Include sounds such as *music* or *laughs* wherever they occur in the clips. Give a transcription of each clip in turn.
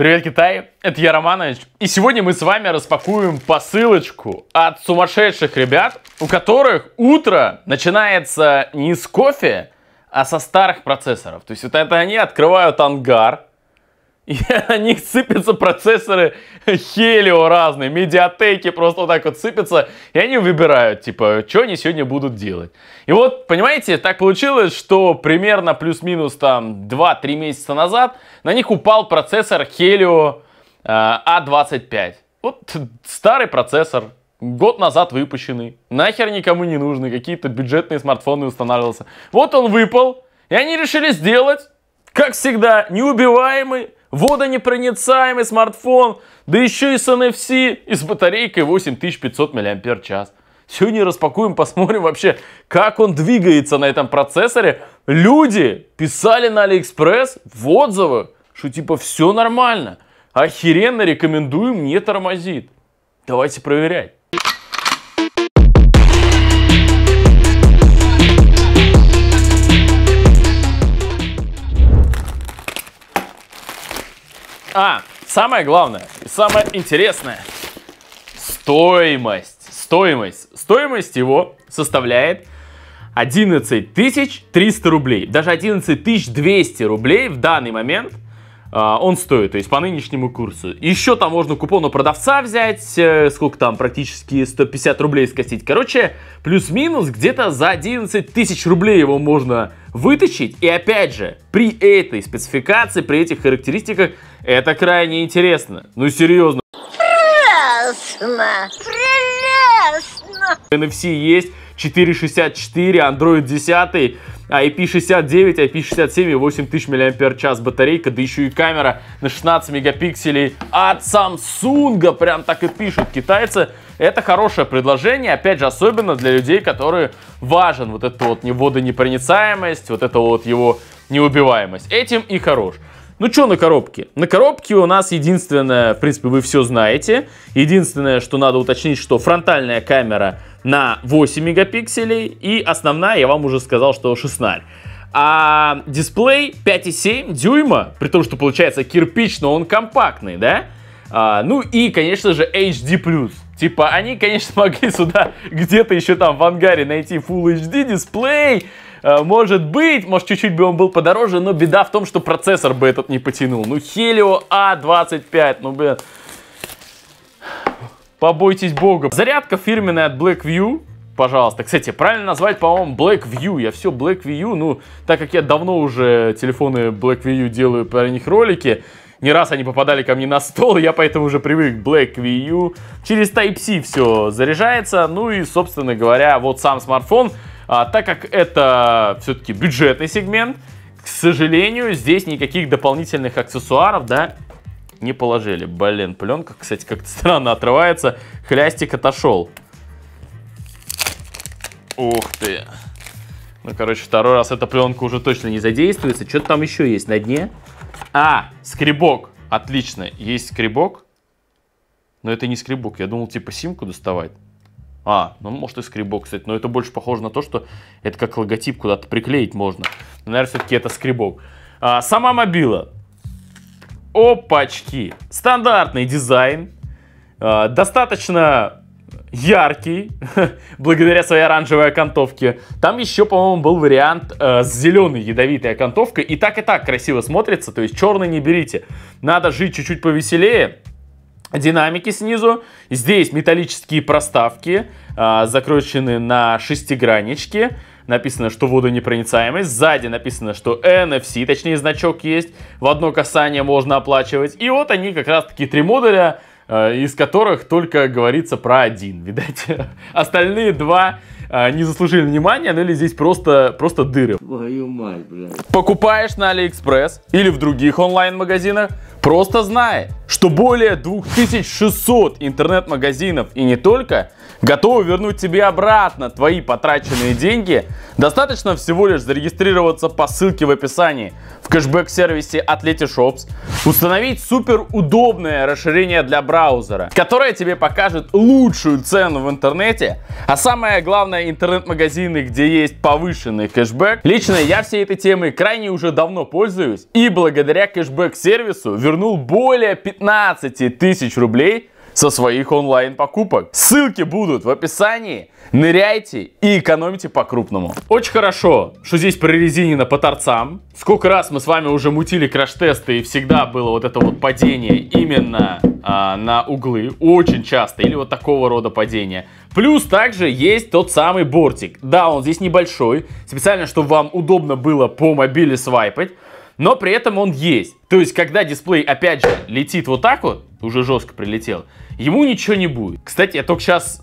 Привет, Китай! Это я, Романович. И сегодня мы с вами распакуем посылочку от сумасшедших ребят, у которых утро начинается не с кофе, а со старых процессоров. То есть вот это они открывают ангар, и на *laughs* них сыпятся процессоры Хелио разные, медиатеки просто вот так вот сыпятся, и они выбирают, типа, что они сегодня будут делать. И вот, понимаете, так получилось, что примерно плюс-минус там 2-3 месяца назад на них упал процессор Хелио э, A25. А вот старый процессор, год назад выпущенный, нахер никому не нужный, какие-то бюджетные смартфоны устанавливался. Вот он выпал, и они решили сделать, как всегда, неубиваемый водонепроницаемый смартфон, да еще и с NFC и с батарейкой 8500 мАч. Сегодня распакуем, посмотрим вообще, как он двигается на этом процессоре. Люди писали на Алиэкспресс в отзывах, что типа все нормально. Охеренно рекомендуем, не тормозит. Давайте проверять. А, самое главное и самое интересное. Стоимость. Стоимость. Стоимость его составляет 11 300 рублей. Даже 11 200 рублей в данный момент – а, он стоит, то есть по нынешнему курсу. Еще там можно купон у продавца взять, э, сколько там, практически 150 рублей скосить. Короче, плюс-минус где-то за 11 тысяч рублей его можно вытащить. И опять же, при этой спецификации, при этих характеристиках, это крайне интересно. Ну серьезно. Прекрасно! Прекрасно! NFC есть, 4.64, Android 10, IP69, а IP67 и 8000 мАч батарейка, да еще и камера на 16 мегапикселей от Samsung, прям так и пишут китайцы. Это хорошее предложение, опять же, особенно для людей, которые важен вот эта вот водонепроницаемость, вот эта вот его неубиваемость. Этим и хорош. Ну что на коробке? На коробке у нас единственное, в принципе, вы все знаете. Единственное, что надо уточнить, что фронтальная камера на 8 мегапикселей и основная, я вам уже сказал, что 16. А дисплей 5,7 дюйма, при том, что получается кирпич, но он компактный, да? А, ну и, конечно же, HD+. Типа, они, конечно, *laughs* могли сюда где-то еще там в ангаре найти Full HD дисплей, Э, может быть, может чуть-чуть бы он был подороже, но беда в том, что процессор бы этот не потянул. Ну, Helio A25, а ну, блин. Побойтесь бога. Зарядка фирменная от Blackview пожалуйста. Кстати, правильно назвать, по-моему, Blackview. Я все Blackview, ну, так как я давно уже телефоны Blackview делаю про них ролики, не раз они попадали ко мне на стол, *laughs* я поэтому уже привык к Blackview. Через Type-C все заряжается, ну и, собственно говоря, вот сам смартфон — а, так как это все-таки бюджетный сегмент, к сожалению, здесь никаких дополнительных аксессуаров, да, не положили. Блин, пленка, кстати, как-то *laughs* странно отрывается. Хлястик отошел. Ух ты. Ну, короче, второй раз эта пленка уже точно не задействуется. Что-то там еще есть на дне. А, скребок. Отлично, есть скребок. Но это не скребок, я думал, типа симку доставать. А, ну может и скрибок, кстати, но это больше похоже на то, что это как логотип куда-то приклеить можно. Но, наверное, все-таки это скрибок. А, сама мобила. Опачки. Стандартный дизайн. А, достаточно яркий, *laughs* благодаря своей оранжевой окантовке. Там еще, по-моему, был вариант э, с зеленой ядовитой окантовкой. И так и так красиво смотрится, то есть черный не берите. Надо жить чуть-чуть повеселее. Динамики снизу. Здесь металлические проставки, а, закручены на шестигранничке. Написано, что водонепроницаемость. Сзади написано, что NFC, точнее значок есть. В одно касание можно оплачивать. И вот они как раз таки три модуля, а, из которых только говорится про один. *laughs* Видать, остальные два а, не заслужили внимания, ну или здесь просто, просто дыры. Твою мать, блядь. Покупаешь на Алиэкспресс или в других онлайн-магазинах, просто знай, что более 2600 интернет-магазинов и не только готовы вернуть тебе обратно твои потраченные деньги, достаточно всего лишь зарегистрироваться по ссылке в описании в кэшбэк-сервисе AthletiShops, установить супер удобное расширение для браузера, которое тебе покажет лучшую цену в интернете, а самое главное интернет-магазины, где есть повышенный кэшбэк. Лично я всей этой темой крайне уже давно пользуюсь и благодаря кэшбэк-сервису вернул более 15 тысяч рублей со своих онлайн-покупок. Ссылки будут в описании. Ныряйте и экономите по-крупному. Очень хорошо, что здесь прорезинено по торцам. Сколько раз мы с вами уже мутили краш-тесты и всегда было вот это вот падение именно а, на углы. Очень часто. Или вот такого рода падение. Плюс также есть тот самый бортик. Да, он здесь небольшой. Специально, чтобы вам удобно было по мобиле свайпать но при этом он есть. То есть, когда дисплей, опять же, летит вот так вот, уже жестко прилетел, Ему ничего не будет. Кстати, я только сейчас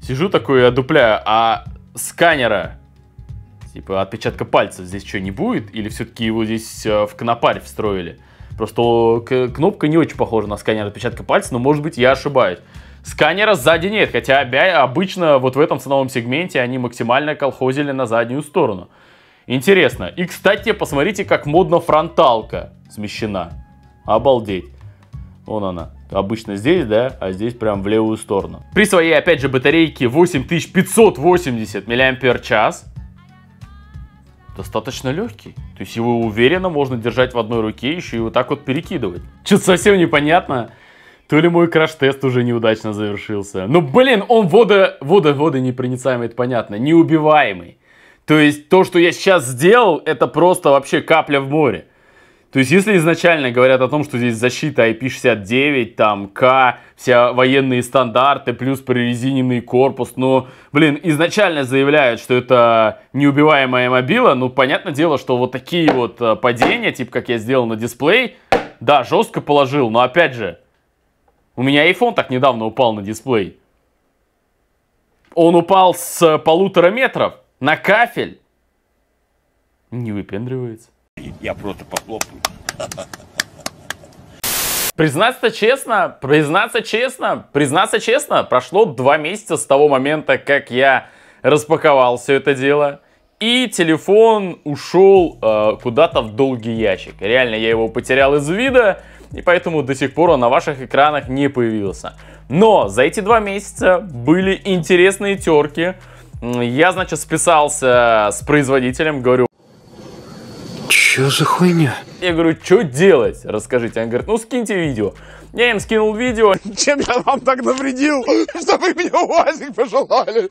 сижу такой и одупляю, а сканера, типа отпечатка пальца здесь что не будет? Или все-таки его здесь э, в конопарь встроили? Просто кнопка не очень похожа на сканер отпечатка пальца, но может быть я ошибаюсь. Сканера сзади нет, хотя обычно вот в этом ценовом сегменте они максимально колхозили на заднюю сторону. Интересно. И, кстати, посмотрите, как модно фронталка смещена. Обалдеть. Вон она. Обычно здесь, да, а здесь прям в левую сторону. При своей, опять же, батарейке 8580 мАч достаточно легкий. То есть его уверенно можно держать в одной руке, еще и вот так вот перекидывать. Что-то совсем непонятно. То ли мой краш-тест уже неудачно завершился. Ну, блин, он вода, вода, вода непроницаемый, это понятно, неубиваемый. То есть то, что я сейчас сделал, это просто вообще капля в море. То есть, если изначально говорят о том, что здесь защита IP69, там, К, все военные стандарты, плюс прорезиненный корпус, ну, блин, изначально заявляют, что это неубиваемая мобила, ну, понятное дело, что вот такие вот э, падения, типа, как я сделал на дисплей, да, жестко положил, но, опять же, у меня iPhone так недавно упал на дисплей. Он упал с э, полутора метров на кафель. Не выпендривается. Я просто похлопаю. Признаться честно, признаться честно, признаться честно, прошло два месяца с того момента, как я распаковал все это дело. И телефон ушел э, куда-то в долгий ящик. Реально, я его потерял из вида, и поэтому до сих пор он на ваших экранах не появился. Но за эти два месяца были интересные терки. Я, значит, списался с производителем, говорю, Чё за хуйня? Я говорю, что делать? Расскажите. Он говорит, ну скиньте видео. Я им скинул видео. Чем я вам так навредил, что вы мне УАЗик пожелали?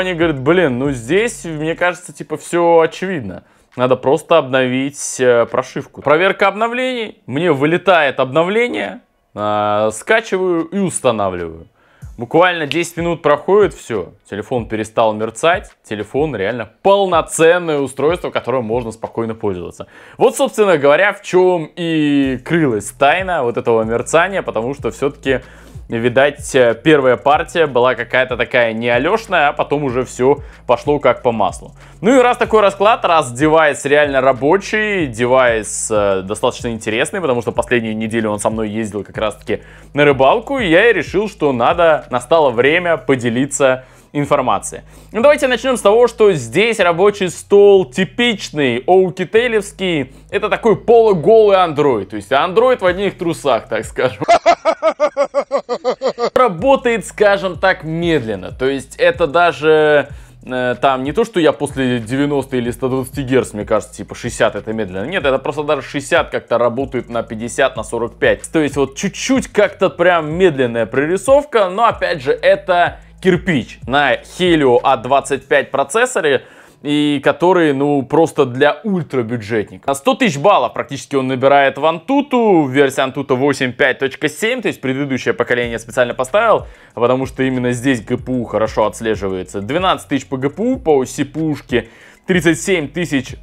Они говорят, блин, ну здесь, мне кажется, типа все очевидно. Надо просто обновить э, прошивку. Проверка обновлений. Мне вылетает обновление. Э, скачиваю и устанавливаю. Буквально 10 минут проходит, все, телефон перестал мерцать, телефон реально полноценное устройство, которым можно спокойно пользоваться. Вот, собственно говоря, в чем и крылась тайна вот этого мерцания, потому что все-таки видать, э, первая партия была какая-то такая не алешная, а потом уже все пошло как по маслу. Ну и раз такой расклад, раз девайс реально рабочий, девайс э, достаточно интересный, потому что последнюю неделю он со мной ездил как раз-таки на рыбалку, и я и решил, что надо, настало время поделиться информации. Ну давайте начнем с того, что здесь рабочий стол типичный, оукителевский. Это такой полуголый андроид, то есть андроид в одних трусах, так скажем. *laughs* *laughs* Работает, скажем так, медленно. То есть это даже э, там не то, что я после 90 или 120 Гц, мне кажется, типа 60 это медленно. Нет, это просто даже 60 как-то работает на 50, на 45. То есть вот чуть-чуть как-то прям медленная прорисовка, но опять же это кирпич на Helio A25 процессоре, и которые, ну, просто для ультрабюджетника. На 100 тысяч баллов практически он набирает в Antutu, версия Antutu 8.5.7, то есть предыдущее поколение специально поставил, потому что именно здесь ГПУ хорошо отслеживается. 12 тысяч по ГПУ, по CPU-шке, 37 тысяч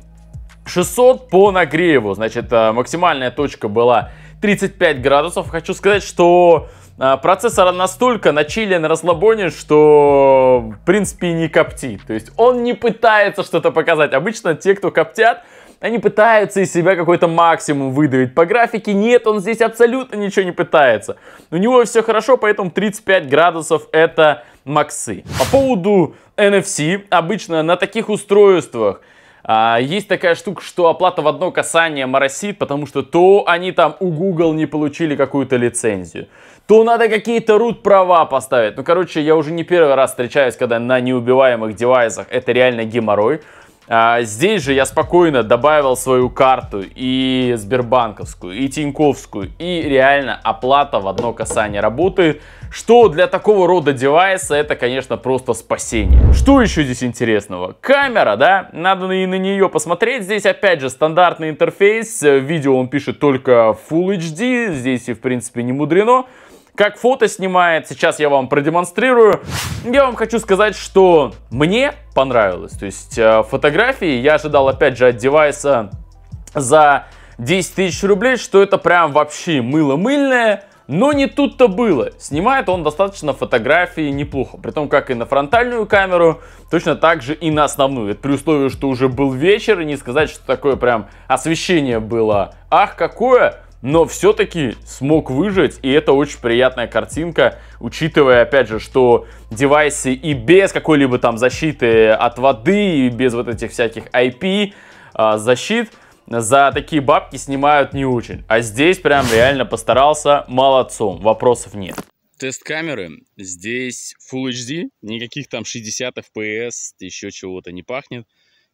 600 по нагреву, значит, э, максимальная точка была 35 градусов. Хочу сказать, что а, процессор настолько на Чили на расслабоне, что в принципе не коптит. То есть он не пытается что-то показать. Обычно те, кто коптят, они пытаются из себя какой-то максимум выдавить. По графике нет, он здесь абсолютно ничего не пытается. У него все хорошо, поэтому 35 градусов это максы. По поводу NFC, обычно на таких устройствах а, есть такая штука, что оплата в одно касание моросит, потому что то они там у Google не получили какую-то лицензию, то надо какие-то root права поставить. Ну, короче, я уже не первый раз встречаюсь, когда на неубиваемых девайсах это реально геморрой. А, здесь же я спокойно добавил свою карту и Сбербанковскую, и Тиньковскую, и реально оплата в одно касание работает, что для такого рода девайса это, конечно, просто спасение. Что еще здесь интересного? Камера, да? Надо и на нее посмотреть. Здесь, опять же, стандартный интерфейс. Видео он пишет только Full HD, здесь и, в принципе, не мудрено как фото снимает. Сейчас я вам продемонстрирую. Я вам хочу сказать, что мне понравилось. То есть э, фотографии я ожидал опять же от девайса за 10 тысяч рублей, что это прям вообще мыло-мыльное. Но не тут-то было. Снимает он достаточно фотографии неплохо. При том, как и на фронтальную камеру, точно так же и на основную. Это при условии, что уже был вечер, и не сказать, что такое прям освещение было. Ах, какое! но все-таки смог выжить, и это очень приятная картинка, учитывая, опять же, что девайсы и без какой-либо там защиты от воды, и без вот этих всяких IP а, защит, за такие бабки снимают не очень. А здесь прям реально постарался молодцом, вопросов нет. Тест камеры. Здесь Full HD, никаких там 60 FPS, еще чего-то не пахнет.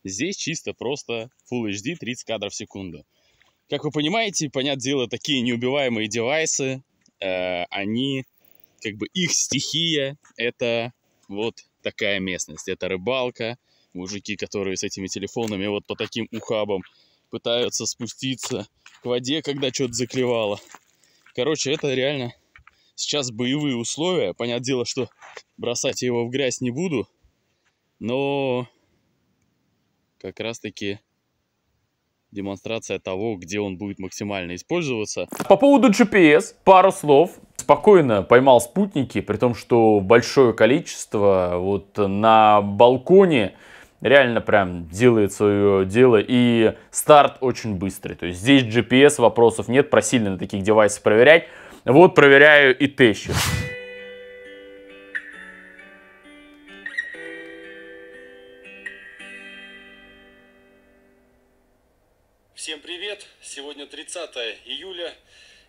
Здесь чисто просто Full HD 30 кадров в секунду. Как вы понимаете, понятное дело, такие неубиваемые девайсы, э, они, как бы их стихия, это вот такая местность. Это рыбалка, мужики, которые с этими телефонами вот по таким ухабам пытаются спуститься к воде, когда что-то заклевало. Короче, это реально сейчас боевые условия. Понятное дело, что бросать я его в грязь не буду, но как раз-таки демонстрация того, где он будет максимально использоваться. По поводу GPS, пару слов. Спокойно поймал спутники, при том, что большое количество вот на балконе реально прям делает свое дело и старт очень быстрый. То есть здесь GPS вопросов нет, просили на таких девайсах проверять. Вот проверяю и тещу. Сегодня 30 июля.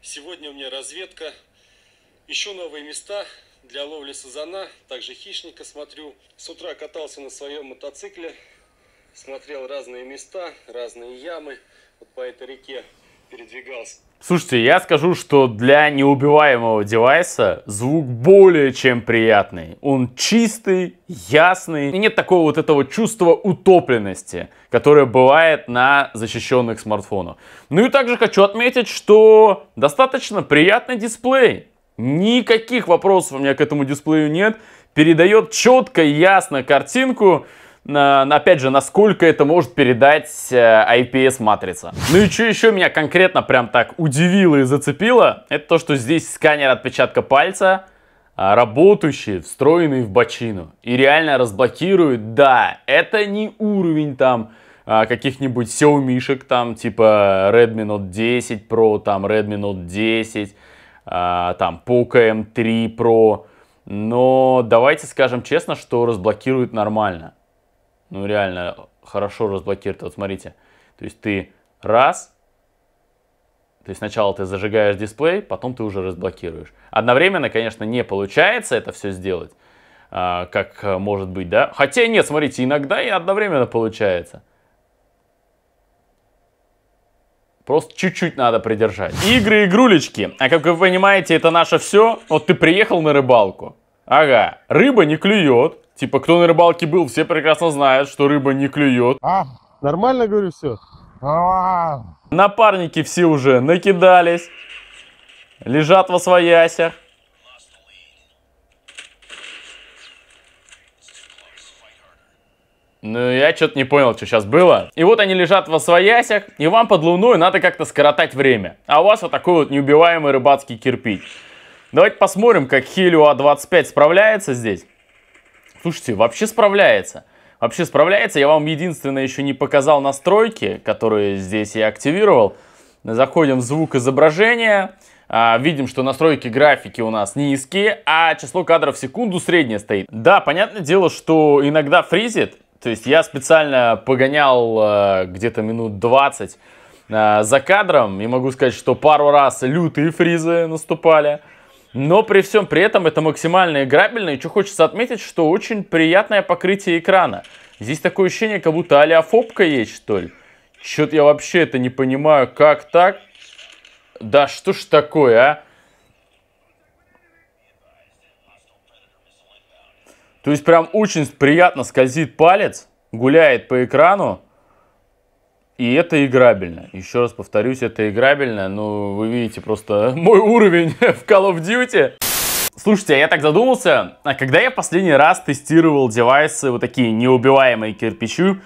Сегодня у меня разведка. Ищу новые места для ловли сазана, также хищника смотрю. С утра катался на своем мотоцикле, смотрел разные места, разные ямы. Вот по этой реке передвигался. Слушайте, я скажу, что для неубиваемого девайса звук более чем приятный. Он чистый, ясный, и нет такого вот этого чувства утопленности, которое бывает на защищенных смартфонах. Ну и также хочу отметить, что достаточно приятный дисплей. Никаких вопросов у меня к этому дисплею нет. Передает четко, ясно картинку опять же, насколько это может передать э, IPS-матрица. Ну и что еще меня конкретно прям так удивило и зацепило, это то, что здесь сканер отпечатка пальца, а, работающий встроенный в бочину. И реально разблокирует. да, это не уровень там а, каких-нибудь xiaomi там, типа Redmi Note 10 Pro, там Redmi Note 10, а, там Poco M3 Pro, но давайте скажем честно, что разблокирует нормально ну реально хорошо разблокирует. Вот смотрите, то есть ты раз, то есть сначала ты зажигаешь дисплей, потом ты уже разблокируешь. Одновременно, конечно, не получается это все сделать, а, как может быть, да? Хотя нет, смотрите, иногда и одновременно получается. Просто чуть-чуть надо придержать. Игры, игрулечки. А как вы понимаете, это наше все. Вот ты приехал на рыбалку. Ага, рыба не клюет. Типа, кто на рыбалке был, все прекрасно знают, что рыба не клюет. А, нормально, говорю, все. А, Напарники все уже накидались, лежат во своясях. Ну, я что-то не понял, что сейчас было. И вот они лежат во своясях, и вам под луной надо как-то скоротать время. А у вас вот такой вот неубиваемый рыбацкий кирпич. Давайте посмотрим, как Хелио А25 справляется здесь. Слушайте, вообще справляется. Вообще справляется. Я вам единственное еще не показал настройки, которые здесь я активировал. Заходим в звук изображения. А, видим, что настройки графики у нас низкие, а число кадров в секунду среднее стоит. Да, понятное дело, что иногда фризит. То есть я специально погонял э, где-то минут 20 э, за кадром и могу сказать, что пару раз лютые фризы наступали. Но при всем при этом это максимально играбельно. И что хочется отметить, что очень приятное покрытие экрана. Здесь такое ощущение, как будто а-ля фобка есть, что ли. Чё-то я вообще это не понимаю, как так? Да что ж такое, а? То есть прям очень приятно скользит палец, гуляет по экрану. И это играбельно. Еще раз повторюсь, это играбельно. Ну, вы видите просто *laughs* мой уровень *laughs* в Call of Duty. Слушайте, а я так задумался, а когда я последний раз тестировал девайсы вот такие неубиваемые кирпичи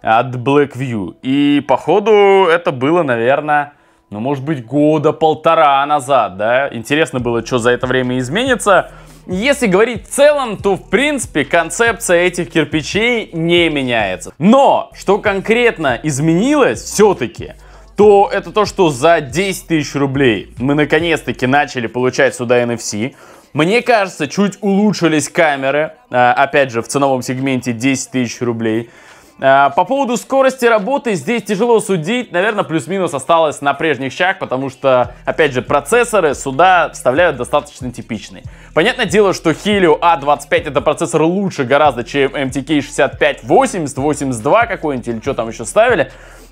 от Blackview? И походу это было, наверное, ну может быть года полтора назад, да? Интересно было, что за это время изменится. Если говорить в целом, то в принципе концепция этих кирпичей не меняется. Но, что конкретно изменилось все-таки, то это то, что за 10 тысяч рублей мы наконец-таки начали получать сюда NFC. Мне кажется, чуть улучшились камеры, а, опять же, в ценовом сегменте 10 тысяч рублей. Э, по поводу скорости работы здесь тяжело судить. Наверное, плюс-минус осталось на прежних щах, потому что, опять же, процессоры сюда вставляют достаточно типичные. Понятное дело, что Helio A25 это процессор лучше гораздо, чем MTK 6580, 82 какой-нибудь или что там еще ставили.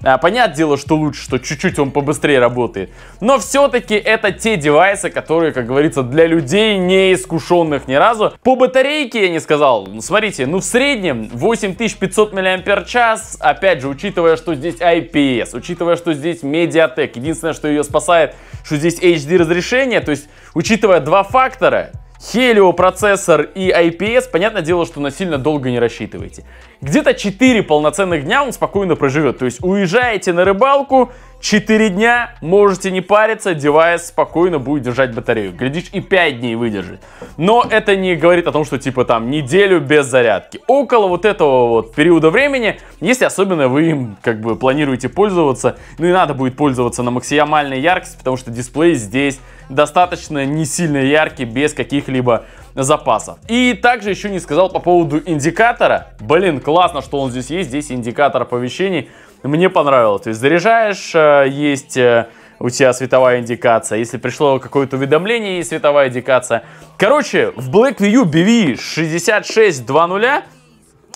А, понятное дело, что лучше, что чуть-чуть он побыстрее работает. Но все-таки это те девайсы, которые, как говорится, для людей не искушенных ни разу. По батарейке я не сказал. Ну, смотрите, ну в среднем 8500 мАч, опять же, учитывая, что здесь IPS, учитывая, что здесь Mediatek, единственное, что ее спасает, что здесь HD разрешение, то есть учитывая два фактора, Helio процессор и IPS, понятное дело, что на сильно долго не рассчитывайте. Где-то 4 полноценных дня он спокойно проживет. То есть уезжаете на рыбалку, 4 дня можете не париться, девайс спокойно будет держать батарею. Глядишь, и 5 дней выдержит. Но это не говорит о том, что типа там неделю без зарядки. Около вот этого вот периода времени, если особенно вы им как бы планируете пользоваться, ну и надо будет пользоваться на максимальной яркости, потому что дисплей здесь достаточно не сильно яркий, без каких-либо запасов. И также еще не сказал по поводу индикатора. Блин, классно, что он здесь есть. Здесь индикатор оповещений мне понравилось. То есть заряжаешь, э, есть э, у тебя световая индикация, если пришло какое-то уведомление, есть световая индикация. Короче, в BlackView BV 6600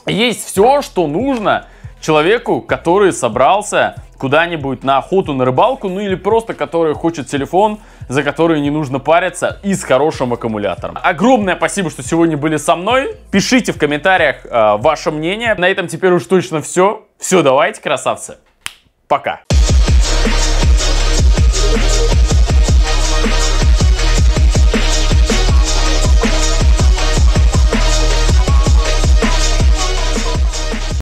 есть все, что нужно человеку, который собрался куда-нибудь на охоту, на рыбалку, ну или просто который хочет телефон, за который не нужно париться и с хорошим аккумулятором. Огромное спасибо, что сегодня были со мной. Пишите в комментариях э, ваше мнение. На этом теперь уж точно все. Все, давайте, красавцы. Пока.